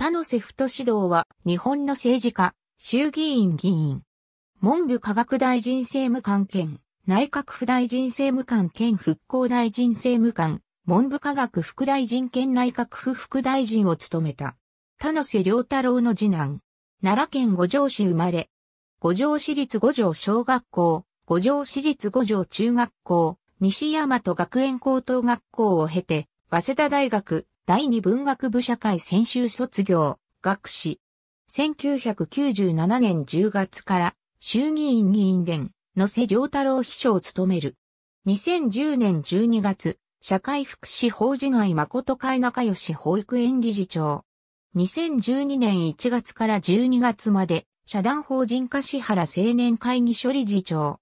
田野瀬太指導は日本の政治家、衆議院議員、文部科学大臣政務官兼、内閣府大臣政務官兼復興大臣政務官、文部科学副大臣兼内閣府副大臣を務めた。田野瀬良太郎の次男。奈良県五条市生まれ。五条市立五条小学校、五条市立五条中学校、西大和学園高等学校を経て、早稲田大学、第二文学部社会専修卒業、学士。1997年10月から衆議院議員連、野瀬良太郎秘書を務める。2010年12月、社会福祉法事外誠会仲良し保育園理事長。2012年1月から12月まで、社団法人柏原青年会議所理事長。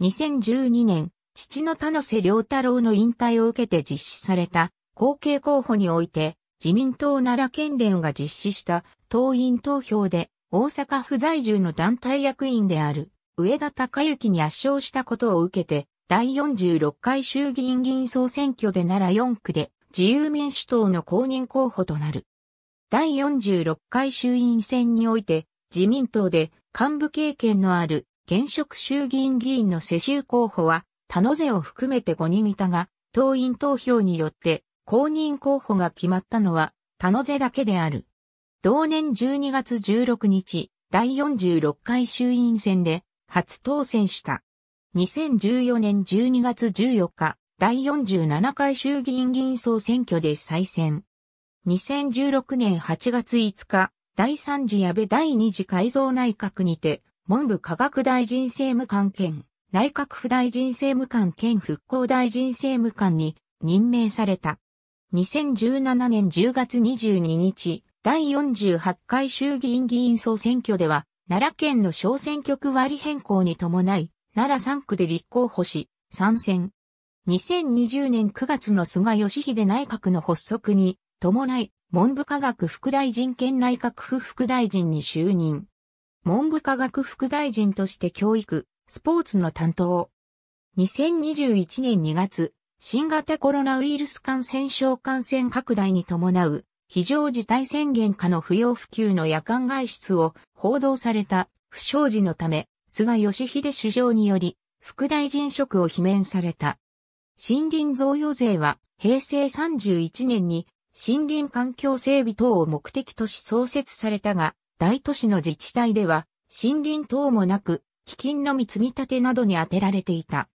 2012年、父の田野瀬良太郎の引退を受けて実施された後継候補において、自民党奈良県連が実施した党員投票で大阪府在住の団体役員である上田隆之に圧勝したことを受けて、第46回衆議院議員総選挙で奈良4区で自由民主党の公認候補となる。第46回衆院選において、自民党で幹部経験のある現職衆議院議員の世襲候補は、田野瀬を含めて5人いたが、党員投票によって公認候補が決まったのは、田野瀬だけである。同年12月16日、第46回衆院選で初当選した。2014年12月14日、第47回衆議院議員総選挙で再選。2016年8月5日、第3次安倍第2次改造内閣にて、文部科学大臣政務官兼、内閣府大臣政務官兼復興大臣政務官に任命された。2017年10月22日、第48回衆議院議員総選挙では、奈良県の小選挙区割変更に伴い、奈良3区で立候補し、参戦。2020年9月の菅義偉内閣の発足に、伴い、文部科学副大臣兼内閣府副大臣に就任。文部科学副大臣として教育、スポーツの担当。2021年2月、新型コロナウイルス感染症感染拡大に伴う非常事態宣言下の不要不急の夜間外出を報道された不祥事のため、菅義偉首相により副大臣職を罷免された。森林贈与税は平成31年に森林環境整備等を目的とし創設されたが、大都市の自治体では森林等もなく、基金のみ積み立てなどに充てられていた。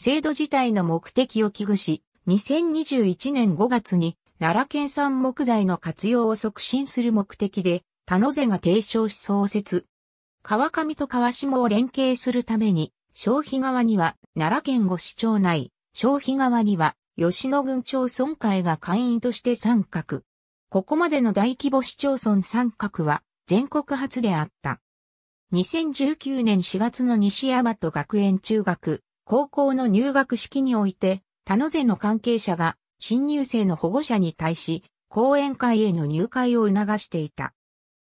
制度自体の目的を危惧し、2021年5月に奈良県産木材の活用を促進する目的で、田野瀬が提唱し創設。川上と川下を連携するために、消費側には奈良県五市町内、消費側には吉野郡町村会が会員として参画。ここまでの大規模市町村参画は全国初であった。2019年4月の西大和学園中学高校の入学式において、他の税の関係者が新入生の保護者に対し、講演会への入会を促していた。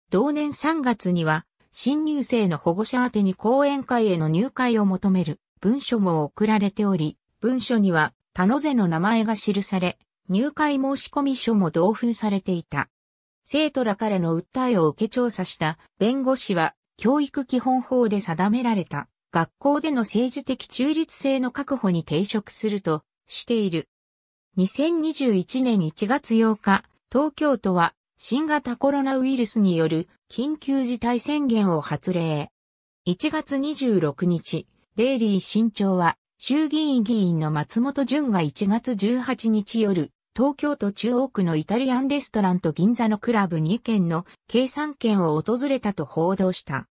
同年3月には、新入生の保護者宛に講演会への入会を求める文書も送られており、文書には他の税の名前が記され、入会申込書も同封されていた。生徒らからの訴えを受け調査した弁護士は教育基本法で定められた学校での政治的中立性の確保に抵触するとしている。2021年1月8日、東京都は新型コロナウイルスによる緊急事態宣言を発令。1月26日、デイリー新潮は衆議院議員の松本潤が1月18日夜、東京都中央区のイタリアンレストランと銀座のクラブ2軒の計算軒を訪れたと報道した。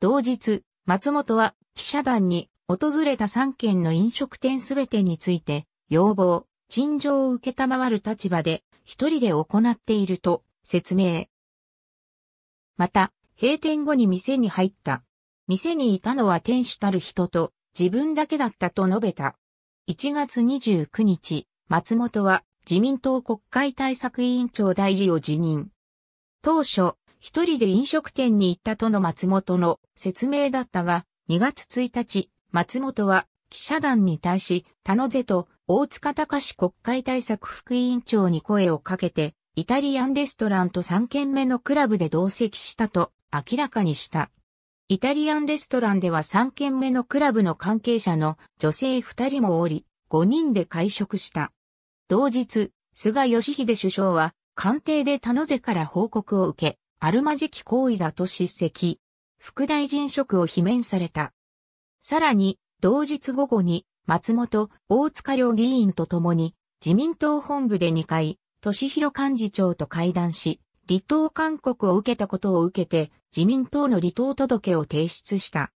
同日、松本は記者団に訪れた3件の飲食店すべてについて、要望、陳情を受けたまわる立場で、一人で行っていると説明。また、閉店後に店に入った。店にいたのは店主たる人と自分だけだったと述べた。1月29日、松本は自民党国会対策委員長代理を辞任。当初、一人で飲食店に行ったとの松本の説明だったが、2月1日、松本は記者団に対し、田野瀬と大塚隆国会対策副委員長に声をかけて、イタリアンレストランと3軒目のクラブで同席したと明らかにした。イタリアンレストランでは3軒目のクラブの関係者の女性2人もおり、5人で会食した。同日、菅義偉首相は、官邸で田野瀬から報告を受け、あるまじき行為だと叱責。副大臣職を罷免された。さらに、同日午後に、松本、大塚両議員と共に、自民党本部で2回、敏弘幹事長と会談し、離党勧告を受けたことを受けて、自民党の離党届を提出した。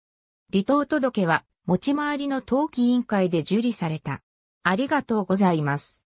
離党届は、持ち回りの党紀委員会で受理された。ありがとうございます。